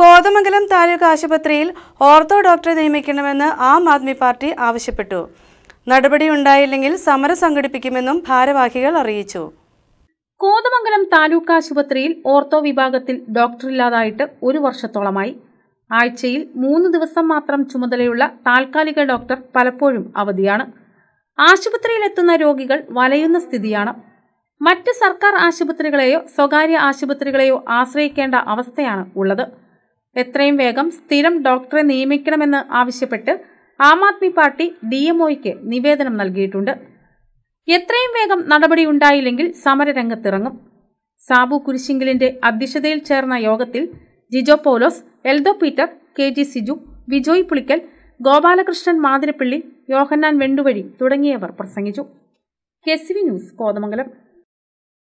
കോതമംഗലം താലൂക്ക് ആശുപത്രിയിൽ ഓർത്തോ ഡോക്ടറെ നിയമിക്കണമെന്ന് ആം ആദ്മി പാർട്ടി ആവശ്യപ്പെട്ടു നടപടിയുണ്ടായില്ലെങ്കിൽ സമരം സംഘടിപ്പിക്കുമെന്നും ഭാരവാഹികൾ അറിയിച്ചു കോതമംഗലം താലൂക്ക് ആശുപത്രിയിൽ ഓർത്തോ വിഭാഗത്തിൽ ഡോക്ടറില്ലാതായിട്ട് ഒരു വർഷത്തോളമായി ആഴ്ചയിൽ മൂന്ന് ദിവസം മാത്രം ചുമതലയുള്ള താൽക്കാലിക ഡോക്ടർ പലപ്പോഴും അവധിയാണ് ആശുപത്രിയിലെത്തുന്ന രോഗികൾ വലയുന്ന സ്ഥിതിയാണ് മറ്റ് സർക്കാർ ആശുപത്രികളെയോ സ്വകാര്യ ആശുപത്രികളെയോ ആശ്രയിക്കേണ്ട അവസ്ഥയാണ് ഉള്ളത് എത്രയും വേഗം സ്ഥിരം ഡോക്ടറെ നിയമിക്കണമെന്ന് ആവശ്യപ്പെട്ട് ആം ആദ്മി പാർട്ടി ഡി എംഒയ്ക്ക് നിവേദനം നൽകിയിട്ടുണ്ട് എത്രയും വേഗം നടപടി ഉണ്ടായില്ലെങ്കിൽ സമരരംഗത്തിറങ്ങും സാബു കുരിശിങ്കിലിന്റെ അധ്യക്ഷതയിൽ ചേർന്ന യോഗത്തിൽ Jijo Paulose Eldho Peter K G Siju Vijoy Pulickal Gopalakrishnan Mathirappally Yohannan Venduvazhi തുടങ്ങിയവർ പ്രസംഗിച്ചു കെസ് വി ന്യൂസ് കോതമംഗലം